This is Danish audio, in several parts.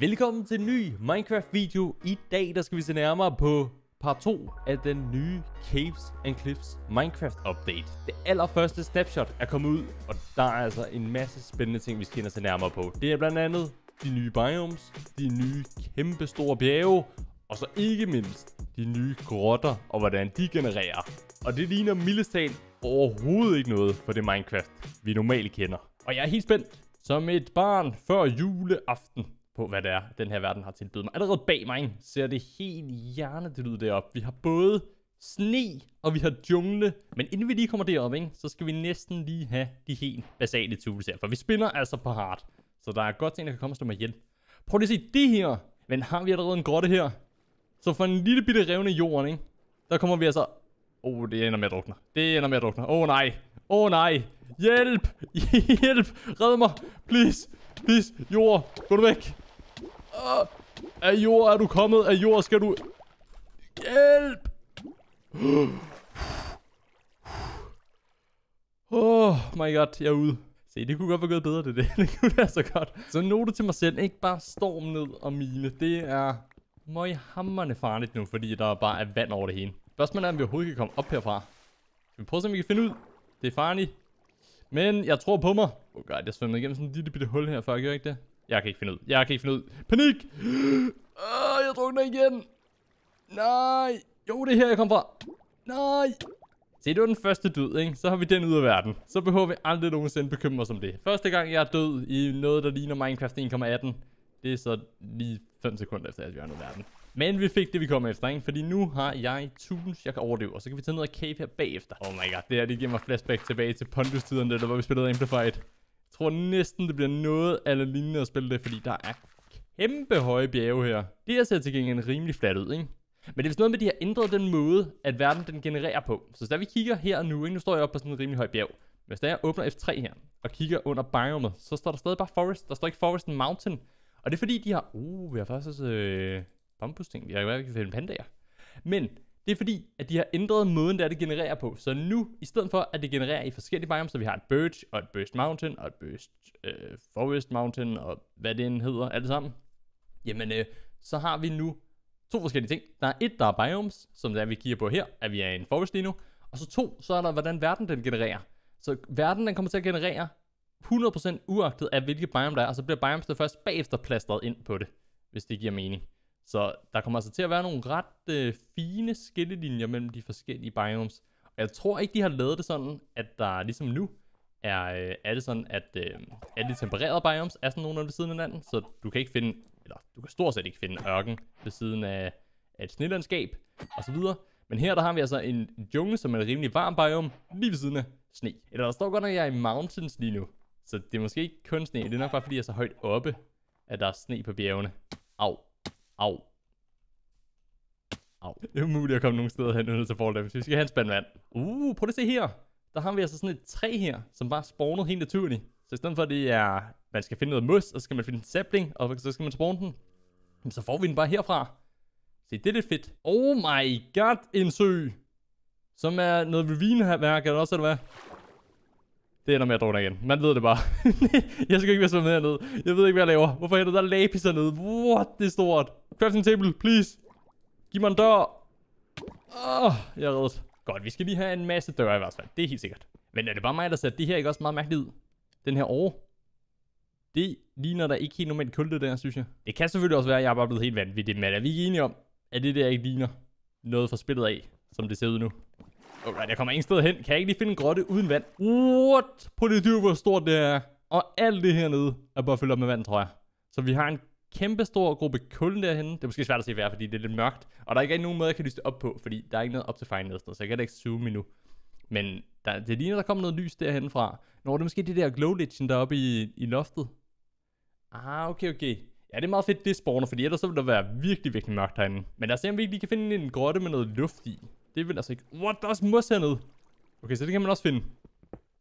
Velkommen til en ny Minecraft-video. I dag der skal vi se nærmere på part 2 af den nye Caves and Cliffs Minecraft-update. Det allerførste snapshot er kommet ud, og der er altså en masse spændende ting, vi skal ind og se nærmere på. Det er blandt andet de nye biomes, de nye kæmpe store bjerge, og så ikke mindst de nye grotter og hvordan de genererer. Og det ligner talt overhovedet ikke noget for det Minecraft, vi normalt kender. Og jeg er helt spændt, som et barn før juleaften på, hvad det er, den her verden har tilbydet mig. Allerede bag mig ser det helt hjernet ud deroppe. Vi har både sne, og vi har jungle. Men inden vi lige kommer derop, ikke, så skal vi næsten lige have de helt basale tools her. For vi spinder altså på hard. Så der er godt ting, der kan komme og stå med hjælp. Prøv lige at se det her. Men har vi allerede en grotte her? Så for en lille bitte revne jorden, ikke? Der kommer vi altså... Åh, oh, det ender med at drukne. Det ender med at drukne. Åh oh, nej. Åh oh, nej. Hjælp. Hjælp. Red mig. Please. Please. Jord. Gå du væk. Ah, af jord er du kommet. Af jord skal du... Hjælp! Oh my god, jeg er ude. Se, det kunne godt være gået bedre, det der. Det kunne være så godt. Så note til mig selv, ikke bare storm ned og mine. Det er møghammerende farligt nu, fordi der bare er vand over det hele. Spørgsmålet er, om vi overhovedet kan komme op herfra. Skal vi prøve, så vi kan finde ud? Det er farligt. Men jeg tror på mig. Oh god, jeg svømmede igennem sådan en lille bitte hul her, før jeg gjorde ikke det. Jeg kan ikke finde ud. Jeg kan ikke finde ud. Panik! Øh, jeg drukner igen. Nej. Jo, det er her, jeg kom fra. Nej. Se, det var den første død, ikke? Så har vi den ud af verden. Så behøver vi aldrig nogensinde bekymre os om det. Første gang, jeg er død i noget, der ligner Minecraft 1.18. Det er så lige 5 sekunder efter, at vi er nået verden. Men vi fik det, vi kom efter, ikke? Fordi nu har jeg tools, jeg kan overleve. Og så kan vi tage noget og cave her bagefter. Oh my god, det her, det giver mig flashback tilbage til Pondus-tiderne, der hvor vi spillede Amplified tror næsten, det bliver noget eller lignende at spille det, fordi der er kæmpe høje bjerge her. Det her ser til gengæld rimelig flat ud, ikke? Men det er vist noget med, at de har ændret den måde, at verden den genererer på. Så da vi kigger her nu, ikke? nu står jeg oppe på sådan en rimelig høj bjerg. Hvis jeg åbner F3 her, og kigger under biomet, så står der stadig bare forest. Der står ikke forest, mountain. Og det er fordi, de har... Uh, vi har faktisk også... Øh, bambusting. Jeg kan ikke finde pandager. Men det er fordi, at de har ændret måden, der det genererer på. Så nu, i stedet for at det genererer i forskellige biomes, så vi har et Birch og et Burst Mountain og et Burst øh, Forest Mountain og hvad det end hedder, alt sammen. Jamen, øh, så har vi nu to forskellige ting. Der er et, der er biomes, som der vi kigger på her, at vi er i en forest lige nu. Og så to, så er der, hvordan verden den genererer. Så verden den kommer til at generere 100% uagtet af, hvilket biome der er, og så bliver biomes der først bagefter plasteret ind på det, hvis det giver mening. Så der kommer altså til at være nogle ret øh, fine skillelinjer mellem de forskellige biomes. Og jeg tror ikke, de har lavet det sådan, at der ligesom nu er, øh, er det sådan, at øh, alle de tempererede biomes er sådan nogenlunde ved siden af hinanden. Så du kan ikke finde, eller du kan stort set ikke finde ørken ved siden af, af et snelandskab osv. Men her der har vi altså en jungle, som er en rimelig varm biome, lige ved siden af sne. Eller der står godt nok, at jeg er i mountains lige nu. Så det er måske ikke kun sne, det er nok bare fordi jeg er så højt oppe, at der er sne på bjergene. Au. Au. Au. Det er umuligt at komme nogen steder hen uden at tage Vi skal have en spand vand. Uh, prøv at se her. Der har vi altså sådan et træ her, som bare spawnet helt naturligt. Så i stedet for, at det er, man skal finde noget mos, og så skal man finde en sapling, og så skal man spawne den, så får vi den bare herfra. Se, det er lidt fedt. Oh my god, en sø. Som er noget ruinværk, eller også, eller hvad? Det ender med at drukne igen. Man ved det bare. jeg skal ikke være så hernede. Jeg ved ikke, hvad jeg laver. Hvorfor hænder der lapis hernede? What? Det er stort. Crafting table, please. Giv mig en dør. Oh, jeg er reddet. Godt, vi skal lige have en masse døre i hvert fald. Det er helt sikkert. Men er det bare mig, der sætter det her ikke også meget mærkeligt ud? Den her år. Det ligner da ikke helt normalt kulde der, synes jeg. Det kan selvfølgelig også være, at jeg er bare blevet helt vanvittig, men er vi ikke enige om, at det der ikke ligner noget fra spillet af, som det ser ud nu? Alright, jeg kommer ingen sted hen. Kan jeg ikke lige finde en grotte uden vand? What? På det dyr, hvor stort det er. Og alt det hernede er bare fyldt op med vand, tror jeg. Så vi har en kæmpe stor gruppe kul derhenne. Det er måske svært at se hver, fordi det er lidt mørkt. Og der er ikke nogen måde, jeg kan lyse det op på, fordi der er ikke noget op til fejl så jeg kan da ikke zoome endnu. Men der, det ligner, der kommer noget lys derhen fra. Når det er måske det der glow lichen deroppe i, i loftet. Ah, okay, okay. Ja, det er meget fedt, det spawner, fordi ellers så vil der være virkelig, virkelig mørkt herinde. Men lad os se, om vi ikke lige kan finde en grotte med noget luft i. Det vil altså ikke... What? Der er også mos hernede. Okay, så det kan man også finde.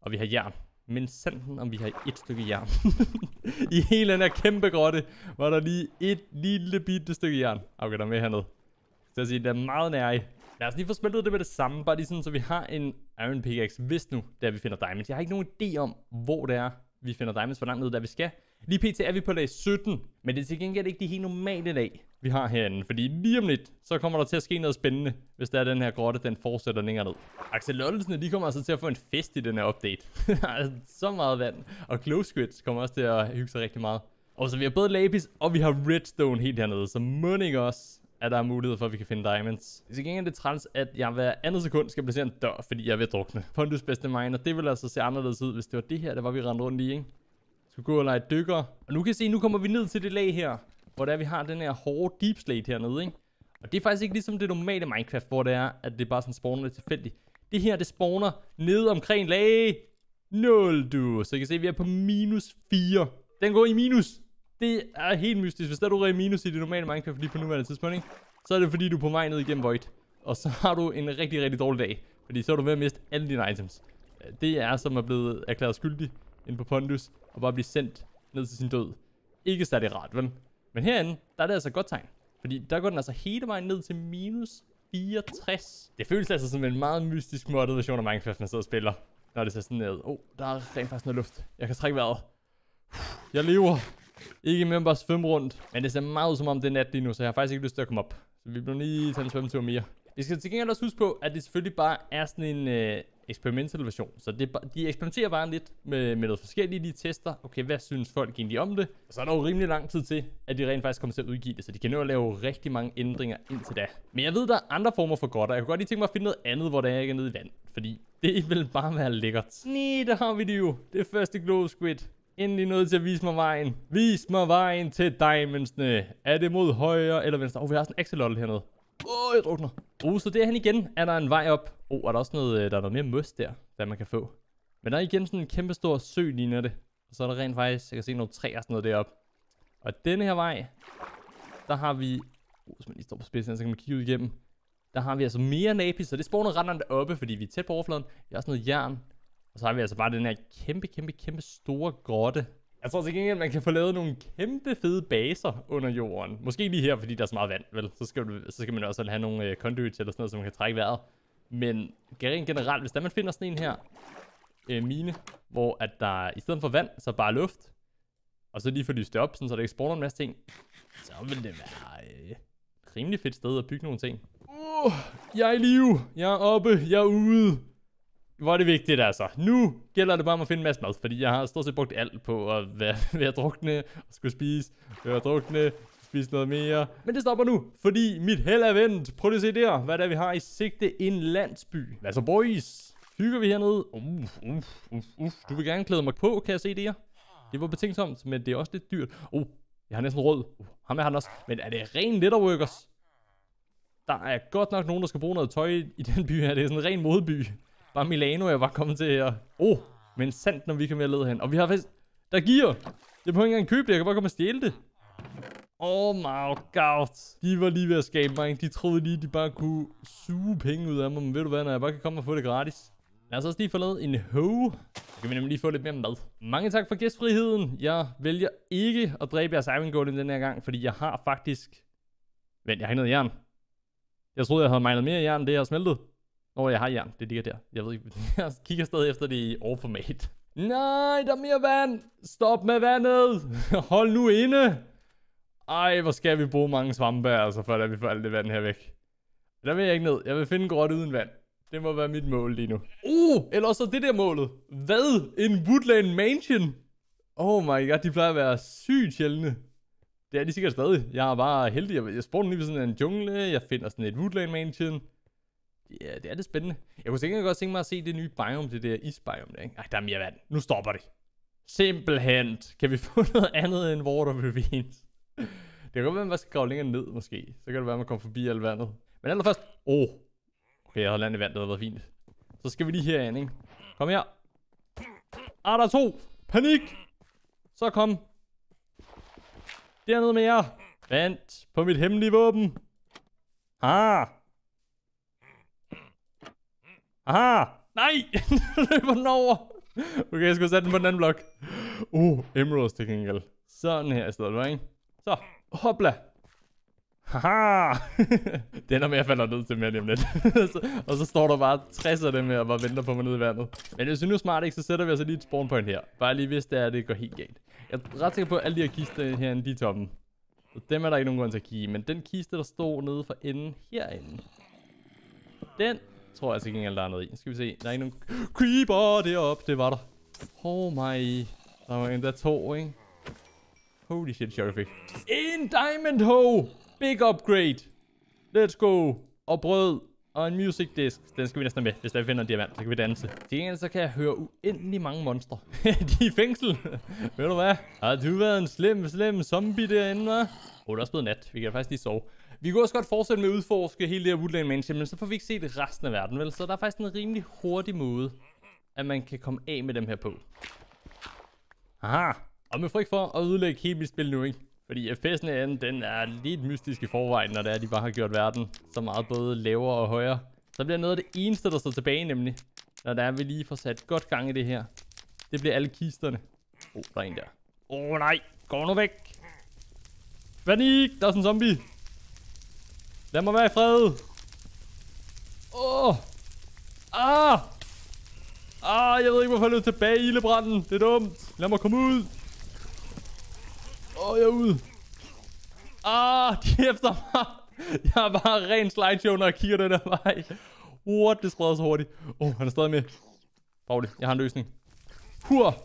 Og vi har jern. Men sanden, om vi har et stykke jern. I hele den her kæmpe grotte, var der lige et lille bitte stykke jern. Okay, der er med hernede. Så jeg siger, det er meget nær i. Lad os lige få smeltet det med det samme, bare lige sådan, så vi har en iron pickaxe, hvis nu, der vi finder diamonds. Jeg har ikke nogen idé om, hvor det er, vi finder diamonds, hvor langt ned der vi skal. Lige pt er vi på dag 17, men det er til gengæld ikke de helt normale dag vi har herinde. Fordi lige om lidt, så kommer der til at ske noget spændende, hvis der er den her grotte, den fortsætter længere ned. Axelottelsene, de kommer altså til at få en fest i den her update. Altså, så meget vand. Og Close kommer også til at hygge sig rigtig meget. Og så vi har både lapis, og vi har redstone helt hernede. Så må ikke også, at der er mulighed for, at vi kan finde diamonds. Til ikke det træls, at jeg hver andet sekund skal placere en dør, fordi jeg er ved at drukne. Pondus bedste miner, det ville altså se anderledes ud, hvis det var det her, der var vi rendte rundt i, ikke? Skulle gå og lege dykker. Og nu kan I se, nu kommer vi ned til det lag her hvor der vi har den her hårde deep slate hernede, ikke? Og det er faktisk ikke ligesom det normale Minecraft, hvor det er, at det bare sådan spawner lidt tilfældigt. Det her, det spawner nede omkring lag 0, du. Så I kan se, at vi er på minus 4. Den går i minus. Det er helt mystisk. Hvis der du er i minus i det normale Minecraft lige på nuværende tidspunkt, ikke? så er det fordi, du er på vej ned igennem Void. Og så har du en rigtig, rigtig dårlig dag. Fordi så er du ved at miste alle dine items. Det er som er blevet erklæret skyldig ind på Pondus, og bare blive sendt ned til sin død. Ikke særlig rart, vel? Men herinde, der er det altså et godt tegn. Fordi der går den altså hele vejen ned til minus 64. Det føles altså som en meget mystisk moddet version af Minecraft, man sidder og spiller. Når det ser sådan ned. Oh, der er rent faktisk noget luft. Jeg kan trække vejret. Jeg lever. Ikke mere bare svømme rundt. Men det ser meget ud som om det er nat lige nu, så jeg har faktisk ikke lyst til at komme op. Så vi bliver lige tage en svømmetur mere. Vi skal til gengæld også huske på, at det selvfølgelig bare er sådan en... Øh, experimental version. Så det, de eksperimenterer bare lidt med, med noget forskelligt. De tester, okay, hvad synes folk egentlig om det? Og så er der jo rimelig lang tid til, at de rent faktisk kommer til at udgive det, så de kan nå at lave rigtig mange ændringer indtil da. Men jeg ved, der er andre former for godt, og jeg kunne godt lige tænke mig at finde noget andet, hvor der ikke er nede i vand. Fordi det vil bare være lækkert. Nej, der har vi det jo. Det er første glow squid. Endelig noget til at vise mig vejen. Vis mig vejen til diamondsne. Er det mod højre eller venstre? Åh, oh, vi har sådan en axolotl hernede. Åh, jeg drukner. Uh, så det er han igen. Er der en vej op? Oh, er der også noget, øh, der er noget mere mos der, der man kan få. Men der er igen sådan en kæmpe stor sø, ligner det. Og så er der rent faktisk, jeg kan se nogle træer og sådan noget deroppe. Og denne her vej, der har vi... Uh, hvis man lige står på spidsen, så kan man kigge ud igennem. Der har vi altså mere napis, så det spawner langt oppe, fordi vi er tæt på overfladen. Vi har også noget jern. Og så har vi altså bare den her kæmpe, kæmpe, kæmpe store grotte, jeg tror til gengæld, man kan få lavet nogle kæmpe fede baser under jorden. Måske lige her, fordi der er så meget vand, vel? Så skal, du, så skal man også have nogle øh, conduits eller sådan noget, som kan trække vejret. Men generelt, hvis der man finder sådan en her øh, mine, hvor at der i stedet for vand, så bare luft, og så lige få lyst det op, sådan, så der ikke spawner en masse ting, så vil det være øh, rimelig fedt sted at bygge nogle ting. Uh, jeg er i live! Jeg er oppe! Jeg er ude! Hvor er det vigtigt altså. Nu gælder det bare om at finde en masse mad, fordi jeg har stort set brugt alt på at være være drukne og skulle spise, være drukne, spise noget mere. Men det stopper nu, fordi mit held er vendt. Prøv lige at se der, hvad der vi har i sigte. En landsby. Hvad så boys? Hygger vi hernede? Uff, uh, uff, uh, uff, uh, uff. Du vil gerne klæde mig på, kan jeg se det her? Det var betingsomt, men det er også lidt dyrt. Oh, jeg har næsten rød. Uh, ham er han også. Men er det ren letterworkers? Der er godt nok nogen, der skal bruge noget tøj i den by her. Det er sådan en ren modeby. Bare Milano, jeg var kommet til at... Oh, men sandt, når vi kan mere lede hen. Og vi har faktisk... Der giver! Jeg behøver ikke engang købe det, jeg kan bare komme og stjæle det. Oh my god. De var lige ved at skabe mig. De troede lige, de bare kunne suge penge ud af mig. Men ved du hvad, når jeg bare kan komme og få det gratis. Lad os også lige få lavet en hoe. Så kan vi nemlig lige få lidt mere mad. Mange tak for gæstfriheden. Jeg vælger ikke at dræbe jeres Iron den her gang, fordi jeg har faktisk... Vent, jeg har ikke noget jern. Jeg troede, jeg havde mindet mere jern, det jeg har smeltet. Nå, jeg har jern. Det ligger der. Jeg ved ikke. Jeg kigger stadig efter det i overformat. Nej, der er mere vand. Stop med vandet. Hold nu inde. Ej, hvor skal vi bruge mange svampe, altså, før vi får alt det vand her væk. Der vil jeg ikke ned. Jeg vil finde grot uden vand. Det må være mit mål lige nu. Uh, eller også det der målet. Hvad? En Woodland Mansion? Oh my god, de plejer at være sygt sjældne. Det er de sikkert stadig. Jeg er bare heldig. Jeg spurgte lige ved sådan en jungle. Jeg finder sådan et Woodland Mansion ja, det er det spændende. Jeg kunne sikkert godt tænke mig at se det nye biome, det der isbiome der, ikke? Ej, der er mere vand. Nu stopper det. Simpelthen. Kan vi få noget andet end water ravines? Det kan godt være, at man skal grave længere ned, måske. Så kan det være, at man kommer forbi alt vandet. Men allerførst... Åh. Oh. Okay, jeg har landet i vand, det har været fint. Så skal vi lige herind, ikke? Kom her. Ah, der er to. Panik. Så kom. Dernede med jer. Vent på mit hemmelige våben. Ah. Aha! Nej! nu løber den over. Okay, jeg skulle sætte den på den anden blok. Uh, emeralds til gengæld. Sådan her i stedet for, ikke? Så, hopla. Haha! det ender med, at jeg falder ned til mere lige lidt. og så står der bare 60 af dem her og bare venter på mig nede i vandet. Men hvis vi nu er smart, ikke, så sætter vi altså lige et spawn point her. Bare lige hvis det er, at det går helt galt. Jeg er ret sikker på, at alle de her kister herinde, de er toppen. Så dem er der ikke nogen grund til at kigge Men den kiste, der stod nede for enden herinde. Den tror jeg altså ikke engang, der er noget i. Skal vi se. Der er ikke nogen... Creeper deroppe. Det var der. Oh my. Der var endda to, ikke? Holy shit, Sheriff. En diamond hoe. Big upgrade. Let's go. Og brød. Og en music disk. Den skal vi næsten med. Hvis der finder en diamant, så kan vi danse. Til gengæld så kan jeg høre uendelig mange monstre. De er i fængsel. Ved du hvad? Har du været en slem, slem zombie derinde, hva'? Åh, oh, det er også blevet nat. Vi kan faktisk lige sove. Vi kunne også godt fortsætte med at udforske hele det her Woodland Mansion, men så får vi ikke set resten af verden, vel? Så der er faktisk en rimelig hurtig måde, at man kan komme af med dem her på. Aha! Og med frygt for at ødelægge hele mit spil nu, ikke? Fordi FPS'en herinde, den er lidt mystisk i forvejen, når det er, de bare har gjort verden så meget både lavere og højere. Så bliver noget af det eneste, der står tilbage nemlig, når der er, vi lige får sat godt gang i det her. Det bliver alle kisterne. Åh, oh, der er en der. Åh oh, nej, gå nu væk. Vanik, der er sådan en zombie. Lad mig være i fred. Åh. Oh. Ah. Ah, jeg ved ikke, hvorfor jeg løb tilbage i ildebranden. Det er dumt. Lad mig komme ud. Åh, oh, jeg er ude. Ah, de efter mig. Jeg er bare ren slideshow, når jeg kigger den der vej. What, det spreder så hurtigt. Åh, oh, han er stadig med. Pauli, jeg har en løsning. Hur.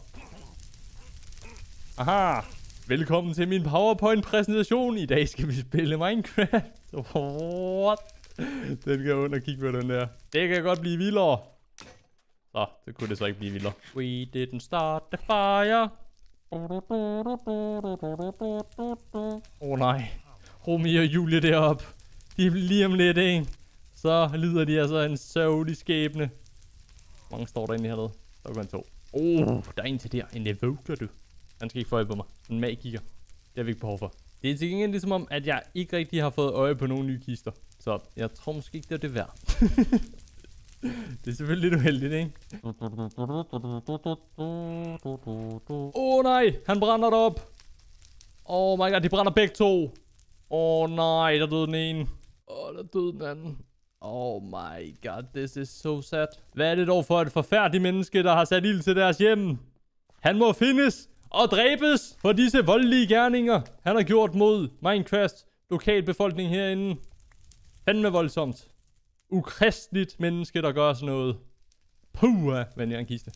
Aha. Velkommen til min PowerPoint-præsentation. I dag skal vi spille Minecraft. What? Den kan under kigge på den der. Det kan godt blive vildere. Så, det kunne det så ikke blive vildere. We didn't start the fire. Åh oh, nej. Romeo og Julie derop. De er lige om lidt, ikke? Så lider de altså en sørgelig skæbne. Hvor mange står der inde hernede? Der kun to. Oh, der er en til der. En evoker, du. Han skal ikke få på mig. En magiker. Det har vi ikke behov for. Det er til gengæld ligesom om, at jeg ikke rigtig har fået øje på nogen nye kister. Så jeg tror måske ikke, det er det værd. det er selvfølgelig lidt uheldigt, ikke? Åh oh, nej, han brænder det op. Oh my god, de brænder begge to. Åh oh, nej, der døde den ene. Åh, oh, der døde den anden. Oh my god, this is so sad. Hvad er det dog for et forfærdeligt menneske, der har sat ild til deres hjem? Han må findes! og dræbes for disse voldelige gerninger, han har gjort mod Minecraft lokalbefolkning herinde. Fandme voldsomt. Ukristligt menneske, der gør sådan noget. Pua, vent, jeg en kiste.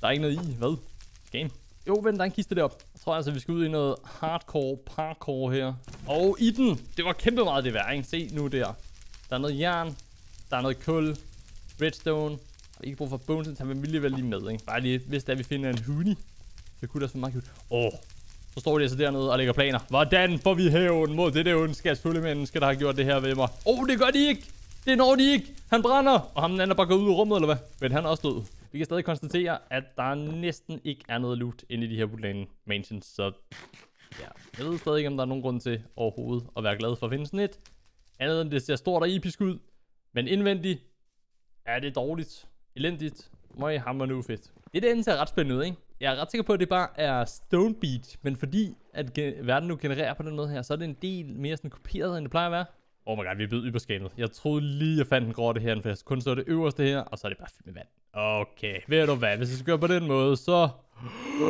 Der er ikke noget i, hvad? Game. Jo, vent, der er en kiste derop. Jeg tror altså, vi skal ud i noget hardcore parkour her. Og i den! Det var kæmpe meget det værd, ikke? Se nu der. Der er noget jern. Der er noget kul. Redstone. Og ikke brug for bones, så tager vi lige lige med, ikke? Bare lige, hvis der vi finder en huni. Det kunne da så meget cute. Åh, oh, så står de altså dernede og lægger planer. Hvordan får vi hævn mod det der ondskabsfulde menneske, der har gjort det her ved mig? Åh, oh, det gør de ikke! Det når de ikke! Han brænder! Og ham den anden er bare gået ud af rummet, eller hvad? Men han er også død. Vi kan stadig konstatere, at der næsten ikke er noget loot inde i de her Woodland Mansions, så... Ja, jeg ved stadig ikke, om der er nogen grund til overhovedet at være glad for at finde sådan et. Andet end det ser stort og episk ud. Men indvendigt er det dårligt, elendigt, Må I hammer nu fedt. Det det ser ret spændende ud, ikke? jeg er ret sikker på, at det bare er Stone Beach, men fordi at verden nu genererer på den måde her, så er det en del mere sådan kopieret, end det plejer at være. Oh my god, vi er blevet yberskanet. Jeg troede lige, jeg fandt en grotte her, for jeg kun så det øverste her, og så er det bare fyldt med vand. Okay, ved du hvad, hvis vi skal gøre på den måde, så...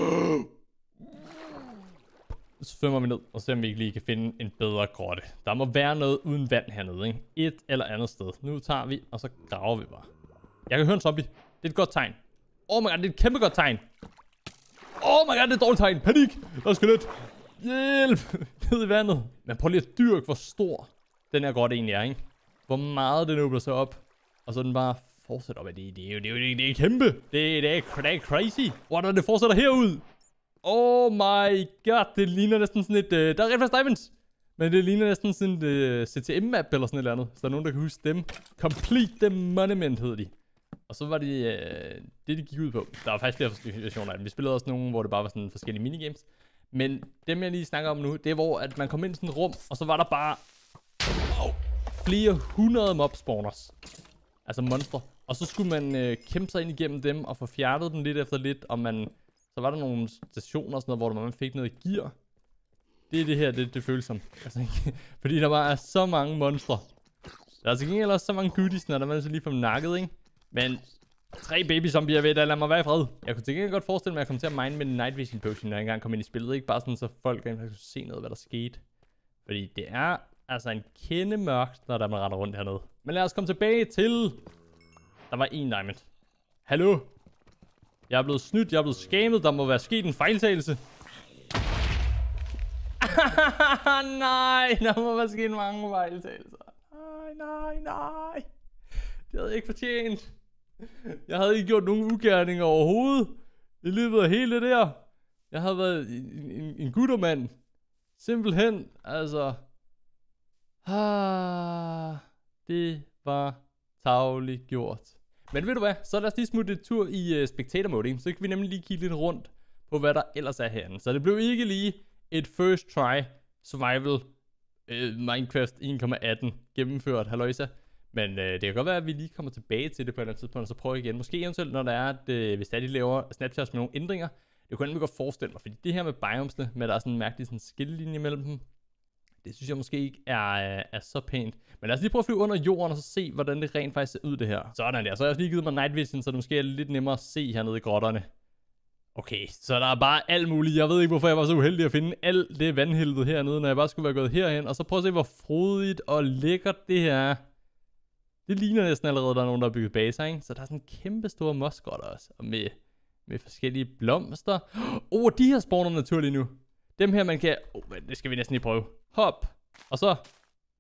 Så svømmer vi ned, og ser om vi ikke lige kan finde en bedre grotte. Der må være noget uden vand hernede, ikke? Et eller andet sted. Nu tager vi, og så graver vi bare. Jeg kan høre en zombie. Det er et godt tegn. Oh my god, det er et kæmpe godt tegn. Oh my god, det er dårligt tegn. Panik. Der skal lidt. Hjælp. Ned i vandet. Men prøv lige at dyrke, hvor stor den her godt egentlig er, ikke? Hvor meget den åbner sig op. Og så den bare fortsætter op. Det, det, det, det, det, er kæmpe. Det, det, er, det er crazy. Hvor wow, det fortsætter herud. Oh my god, det ligner næsten sådan et... Uh, der er rigtig fast diamonds. Men det ligner næsten sådan et uh, øh, CTM-map eller sådan et eller andet. Så der er nogen, der kan huske dem. Complete the Monument hed de. Og så var det øh, det, de gik ud på. Der var faktisk flere forskellige versioner af dem. Vi spillede også nogle, hvor det bare var sådan forskellige minigames. Men dem, jeg lige snakker om nu, det er, hvor at man kom ind i sådan et rum, og så var der bare oh, flere hundrede mob spawners. Altså monstre. Og så skulle man øh, kæmpe sig ind igennem dem og få fjernet dem lidt efter lidt, og man... Så var der nogle stationer og sådan noget, hvor man fik noget gear. Det er det her, det, det føles som. Altså, fordi der bare er så mange monstre. Der er altså ikke også så mange goodies, når der man så lige får nakket, ikke? Men tre babyzombier ved da lad mig være i fred. Jeg kunne ikke godt forestille mig, at jeg kom til at mine med Night Vision Potion, når jeg engang kom ind i spillet. Ikke bare sådan, så folk kan kunne se noget, hvad der skete. Fordi det er altså en kende mørkt, når der man retter rundt hernede. Men lad os komme tilbage til... Der var en diamond. Hallo? Jeg er blevet snydt, jeg er blevet skamet, der må være sket en fejltagelse. nej, der må være sket mange fejltagelser. Nej, nej, nej. Det havde jeg ikke fortjent. Jeg havde ikke gjort nogen ugerninger overhovedet. I løbet af hele det der. Jeg havde været en, en, en guttermand. Simpelthen, altså. Ah, det var tavligt gjort. Men ved du hvad, så lad os lige smutte en tur i uh, spectator mode, så kan vi nemlig lige kigge lidt rundt på, hvad der ellers er herinde. Så det blev ikke lige et first try survival uh, Minecraft 1.18 gennemført, halløjsa. Men øh, det kan godt være, at vi lige kommer tilbage til det på et eller andet tidspunkt, og så prøver igen. Måske eventuelt, når der er, at, øh, hvis der laver Snapchat med nogle ændringer, det kunne jeg godt forestille mig, fordi det her med biomsene, med at der er sådan en mærkelig sådan skillelinje mellem dem, det synes jeg måske ikke er, øh, er så pænt. Men lad os lige prøve at flyve under jorden og så se, hvordan det rent faktisk ser ud, det her. Sådan der. Så har jeg også lige givet mig night vision, så det måske er lidt nemmere at se hernede i grotterne. Okay, så der er bare alt muligt. Jeg ved ikke, hvorfor jeg var så uheldig at finde alt det vandhelvede hernede, når jeg bare skulle være gået herhen. Og så prøv at se, hvor frodigt og lækkert det her er det ligner næsten allerede, der er nogen, der har bygget baser, ikke? Så der er sådan kæmpe store moskotter også, og med, med forskellige blomster. Oh, de her spawner naturligt nu. Dem her, man kan... Oh, det skal vi næsten lige prøve. Hop. Og så...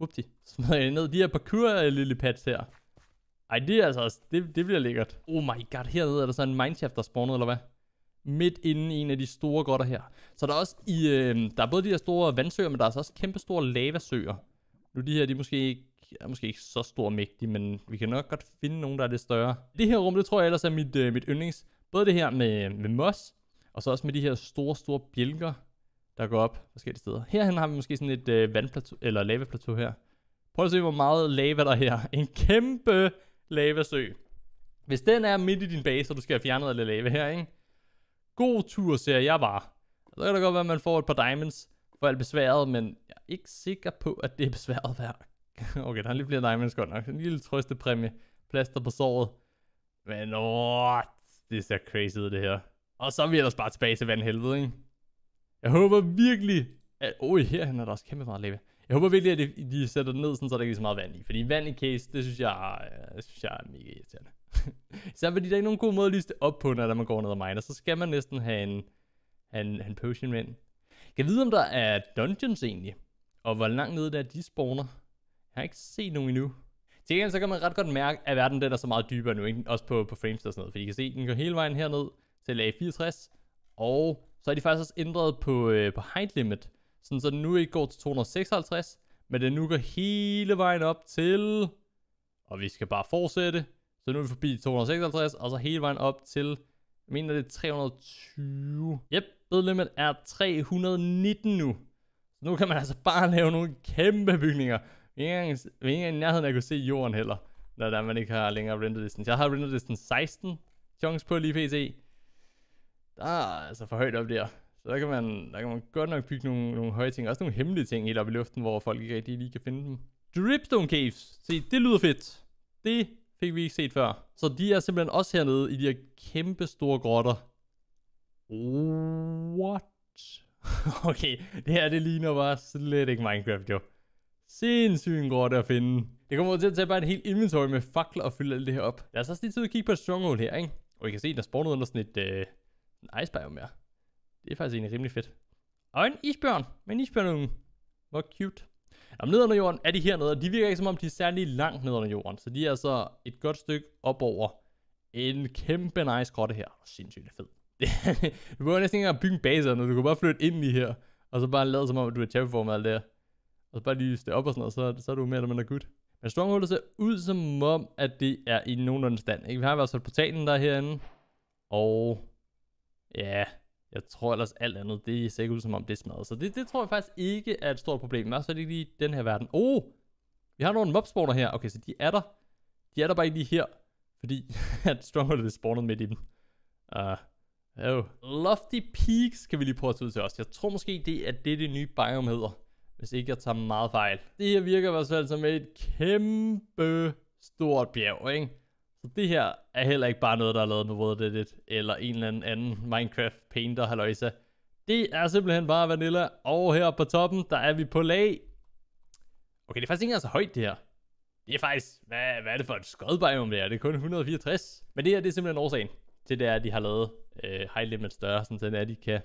Upti. Smadrer jeg ned de her parkour lille pads her. Ej, det er altså også... Det, det bliver lækkert. Oh my god, hernede er der sådan en mineshaft, der spawnet, eller hvad? Midt inde i en af de store grotter her. Så der er også i... Øh, der er både de her store vandsøer, men der er altså også kæmpe store lavasøer. Nu de her, de er måske ikke, er måske ikke så stor og mægtige, men vi kan nok godt finde nogen, der er lidt større. Det her rum, det tror jeg ellers er mit, øh, mit yndlings. Både det her med, med mos, og så også med de her store, store bjælker, der går op forskellige steder. Herhen har vi måske sådan et øh, vandplateau, eller lavaplateau her. Prøv at se, hvor meget lava der er her. En kæmpe lavasø. Hvis den er midt i din base, og du skal have fjernet alt lave her, ikke? God tur, ser jeg bare. Så kan det godt være, at man får et par diamonds for alt besværet, men jeg er ikke sikker på, at det er besværet værd. okay, der er lige flere diamonds godt nok. En lille trøstepræmie. Plaster på såret. Men what? det ser crazy ud det her. Og så er vi ellers bare tilbage til vandhelvede, ikke? Jeg håber virkelig, at... Oj, oh, her er der også kæmpe meget leve. Jeg håber virkelig, at de, de sætter det ned, sådan, så der ikke er så meget vand i. Fordi vand i case, det synes jeg, øh, det synes jeg er mega irriterende. Især fordi der er ikke nogen god måde at lyse det op på, når man går ned og miner. Så skal man næsten have en, en, en potion med kan vide, om der er dungeons egentlig? Og hvor langt nede der de spawner? Jeg har ikke set nogen endnu. Til gengæld så kan man ret godt mærke, at verden den er så meget dybere nu, ikke? også på, på frames og sådan noget. For I kan se, den går hele vejen herned til lag 64, og så er de faktisk også ændret på, øh, på height limit, sådan så den nu ikke går til 256, men den nu går hele vejen op til, og vi skal bare fortsætte, så nu er vi forbi 256, og så hele vejen op til, jeg mener det er 320. Yep, Bød limit er 319 nu. Så nu kan man altså bare lave nogle kæmpe bygninger. Vi er ikke engang i nærheden af at kunne se jorden heller, når der man ikke har længere render distance. Jeg har render distance 16 chunks på lige pt. Der er altså for højt op der. Så der kan man, der kan man godt nok bygge nogle, nogle høje ting. Også nogle hemmelige ting helt oppe i luften, hvor folk ikke rigtig lige kan finde dem. Dripstone Caves. Se, det lyder fedt. Det fik vi ikke set før. Så de er simpelthen også hernede i de her kæmpe store grotter. What? Okay, det her det ligner bare slet ikke Minecraft jo. Sindssygt godt at finde. Jeg kommer til at tage bare et helt inventory med fakler og fylde alt det her op. Lad os også lige ud og kigge på et stronghold her, ikke? Og I kan se, der spawner under sådan et øh, en icebiome her. Det er faktisk egentlig rimelig fedt. Og en isbjørn med en isbjørnunge. Hvor cute. Om ned under jorden er de hernede, og de virker ikke som om, de er særlig langt ned under jorden. Så de er altså et godt stykke op over en kæmpe nice grotte her. Sindssygt fedt. du behøver næsten ikke engang bygge en base, når du kan bare flytte ind i her, og så bare lade som om, at du er terraform og alt det her. Og så bare lige det op og sådan noget, så, så er du mere eller mindre good. Men Stronghold ser ud som om, at det er i nogenlunde stand. Ikke? Vi har i hvert fald portalen der herinde, og ja, jeg tror ellers alt andet, det ser ikke ud som om det er smadret. Så det, det tror jeg faktisk ikke er et stort problem. Men Også det lige den her verden. Oh, vi har nogle mobspawner her. Okay, så de er der. De er der bare ikke lige her. Fordi at Stronghold er spawnet midt i dem. Uh, Oh. Lofty Peaks kan vi lige prøve at tage ud til os. Jeg tror måske, det er det, det nye biome hedder. Hvis ikke jeg tager meget fejl. Det her virker i hvert fald som et kæmpe stort bjerg, ikke? Så det her er heller ikke bare noget, der er lavet med det lidt. eller en eller anden, anden Minecraft Painter haløjsa. Det er simpelthen bare vanilla, og her på toppen, der er vi på lag. Okay, det er faktisk ikke engang så højt, det her. Det er faktisk, hvad, hvad er det for et skodbiome, det er? Det er kun 164. Men det her, det er simpelthen årsagen det der, at de har lavet øh, high limit større, sådan sådan, at de kan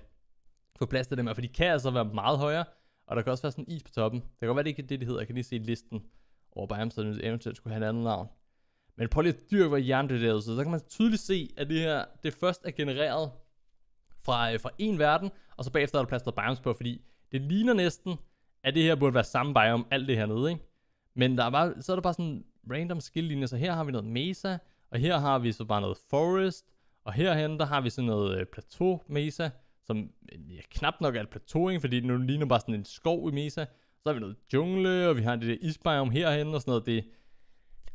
få plads til dem, her. for de kan altså være meget højere, og der kan også være sådan is på toppen. Det kan godt være, det ikke er det, det hedder. Jeg kan lige se listen over Bayern, så det eventuelt skulle have et andet navn. Men prøv lige at dyrke, hvor der, så, så kan man tydeligt se, at det her, det først er genereret fra, øh, fra en verden, og så bagefter er der plastret biomes på, fordi det ligner næsten, at det her burde være samme biome, alt det her nede, ikke? Men der er bare, så er der bare sådan random skillelinjer, så her har vi noget mesa, og her har vi så bare noget forest, og herhen, der har vi sådan noget øh, plateau mesa, som øh, ja, knap nok er et plateau, ikke? fordi nu ligner bare sådan en skov i mesa. Så har vi noget jungle, og vi har det der om herhen og sådan noget. Det,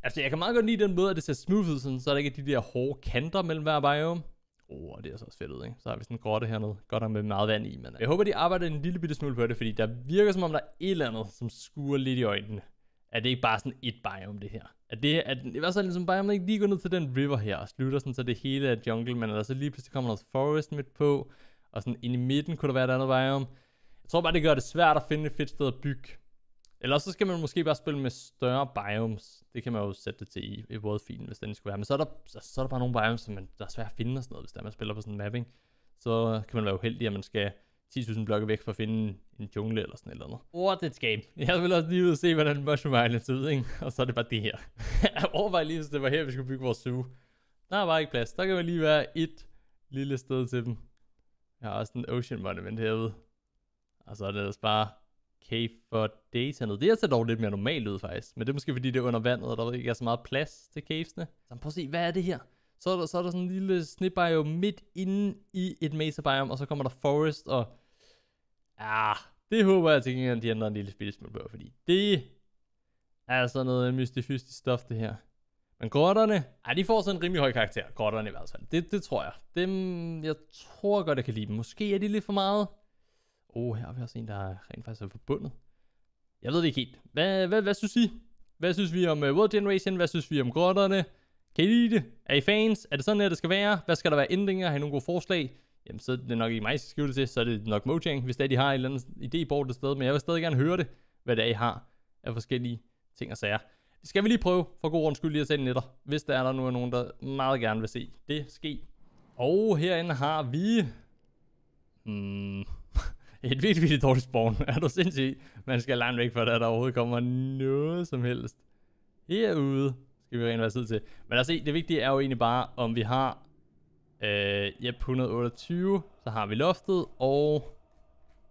altså, jeg kan meget godt lide den måde, at det ser smooth ud, sådan, så der ikke er de der hårde kanter mellem hver biome. Åh, oh, det er så også fedt ud, ikke? Så har vi sådan en grotte hernede. Godt nok med meget vand i, men... Øh, jeg håber, de arbejder en lille bitte smule på det, fordi der virker som om, der er et eller andet, som skuer lidt i øjnene. Er det ikke bare sådan et biome, det her? Er det, er, i hvert fald ligesom biome, man ikke lige går ned til den river her og slutter sådan, så det hele er jungle, men eller så lige pludselig kommer noget forest midt på, og sådan ind i midten kunne der være et andet biome. Jeg tror bare, det gør det svært at finde et fedt sted at bygge. Eller så skal man måske bare spille med større biomes. Det kan man jo sætte det til i, i worldfilen, hvis den skulle være. Men så er der, så, så er der bare nogle biomes, som man, der er svært at finde og sådan noget, hvis der man spiller på sådan en mapping. Så kan man være uheldig, at man skal 10.000 blokke væk for at finde en jungle eller sådan eller andet. What et game. Jeg vil også lige ud og se, hvordan Mushroom Island ser ud, ikke? Og så er det bare det her. Overvej lige, hvis det var her, vi skulle bygge vores zoo. Der er bare ikke plads. Der kan man lige være et lille sted til dem. Jeg har også en Ocean Monument herude. Og så er det ellers bare Cave for Daycenter. Det her ser dog lidt mere normalt ud faktisk. Men det er måske fordi, det er under vandet, og der ikke er så meget plads til cavesene. Så prøv at se, hvad er det her? Så er der, så er der sådan en lille snibbio midt inde i et mesa biome, og så kommer der forest og Ja, ah, det håber jeg til gengæld, at de ændrer en lille smule på, fordi det er sådan altså noget mystifystisk stof, det her. Men grotterne, ja, de får sådan en rimelig høj karakter, grotterne i hvert fald. Det, det tror jeg. Dem, jeg tror godt, jeg kan lide dem. Måske er de lidt for meget. Oh, her har vi også en, der rent faktisk er forbundet. Jeg ved det ikke helt. Hvad, hvad, hvad synes I? Hvad synes vi om uh, World Generation? Hvad synes vi om grotterne? Kan I lide det? Er I fans? Er det sådan, at det skal være? Hvad skal der være ændringer? Har I nogle gode forslag? jamen så er det nok ikke mig, der skal skrive det til, så er det nok Mojang, hvis det er, de har et eller andet idébord et sted, men jeg vil stadig gerne høre det, hvad det er, I har af forskellige ting og sager. Det skal vi lige prøve, for god ordens skyld lige at sende netter, hvis der er der nu er nogen, der meget gerne vil se det ske. Og herinde har vi... Hmm, et vildt, vildt dårligt spawn. er du sindssyg? Man skal langt væk, før der, der overhovedet kommer noget som helst. Herude skal vi rent være tid til. Men lad os se, det vigtige er jo egentlig bare, om vi har Øh, yep, 128. Så har vi loftet, og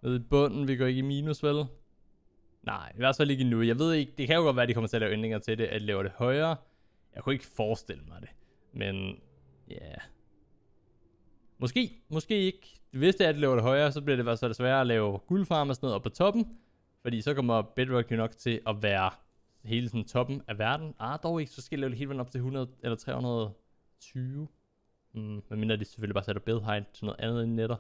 nede i bunden, vi går ikke i minus, vel? Nej, i hvert fald ikke nu. Jeg ved ikke, det kan jo godt være, at de kommer til at lave ændringer til det, at lave det højere. Jeg kunne ikke forestille mig det. Men, ja... Yeah. Måske, måske ikke. Hvis det er, at det laver det højere, så bliver det så sværere at lave guldfarm og sådan noget op på toppen. Fordi så kommer Bedrock jo nok til at være hele sådan toppen af verden. Ah, dog ikke. Så skal jeg lave det hele vejen op til 100 eller 320. Mm, men mindre de selvfølgelig bare sætter bedhegn til noget andet end netter.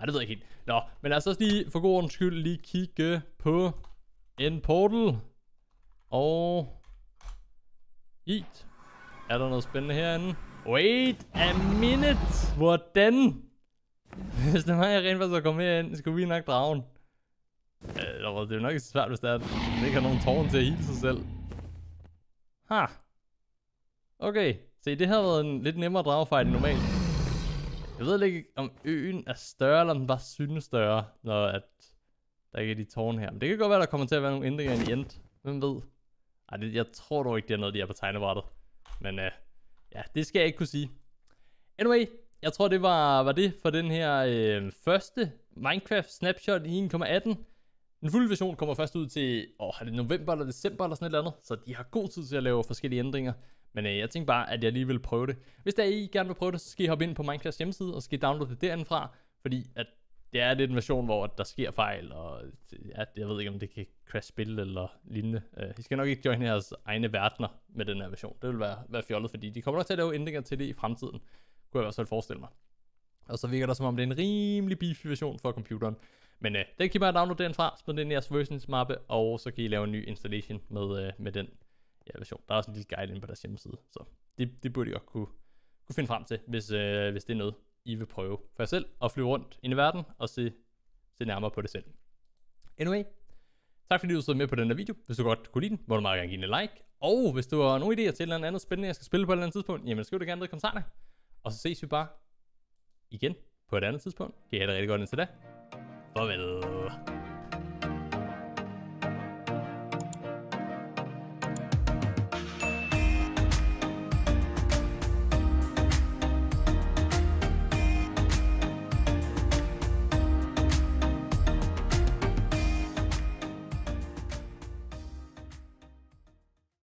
Ej, det ved jeg ikke helt. Nå, men lad os også lige for god ordens skyld lige kigge på en portal. Og... Eat. Er der noget spændende herinde? Wait a minute! Hvordan? Hvis det var jeg rent faktisk at komme herind, skulle vi nok dragen. Eller det er jo nok ikke så svært, hvis det er, at den ikke har nogen tårn til at hele sig selv. Ha! Okay. Se, det havde været en lidt nemmere dragefejl end normalt. Jeg ved ikke, om øen er større, eller om den bare synes større, når at der ikke er de tårne her. Men det kan godt være, der kommer til at være nogle ændringer i end. Hvem ved? Ej, det, jeg tror dog ikke, det er noget, de er på tegnebrættet. Men øh, ja, det skal jeg ikke kunne sige. Anyway, jeg tror, det var, var det for den her øh, første Minecraft snapshot i 1.18. Den fulde version kommer først ud til åh, er det november eller december eller sådan et eller andet, så de har god tid til at lave forskellige ændringer. Men øh, jeg tænkte bare, at jeg lige vil prøve det. Hvis der I gerne vil prøve det, så skal I hoppe ind på Minecrafts hjemmeside, og skal I downloade det derindfra. fordi at det er lidt en version, hvor der sker fejl, og ja, jeg ved ikke, om det kan crash spil eller lignende. Øh, I skal nok ikke joine jeres egne verdener med den her version. Det vil være, være fjollet, fordi de kommer nok til at lave ændringer til det i fremtiden, kunne jeg i hvert fald forestille mig. Og så virker det, som om det er en rimelig beefy version for computeren. Men øh, den kan I bare downloade den fra, smid den i jeres mappe, og så kan I lave en ny installation med, øh, med den ja, version. Der er også en lille guide inde på deres hjemmeside, så det, det burde I godt kunne, kunne finde frem til, hvis, øh, hvis det er noget, I vil prøve for jer selv, at flyve rundt ind i verden og se, se nærmere på det selv. Anyway, tak fordi du stod med på den her video. Hvis du godt kunne lide den, må du meget gerne give den en like. Og hvis du har nogle idéer til et eller andet spændende, jeg skal spille på et eller andet tidspunkt, jamen skriv det gerne ned i kommentarerne. Og så ses vi bare igen på et andet tidspunkt. Kan I have det rigtig godt indtil da. Farvel.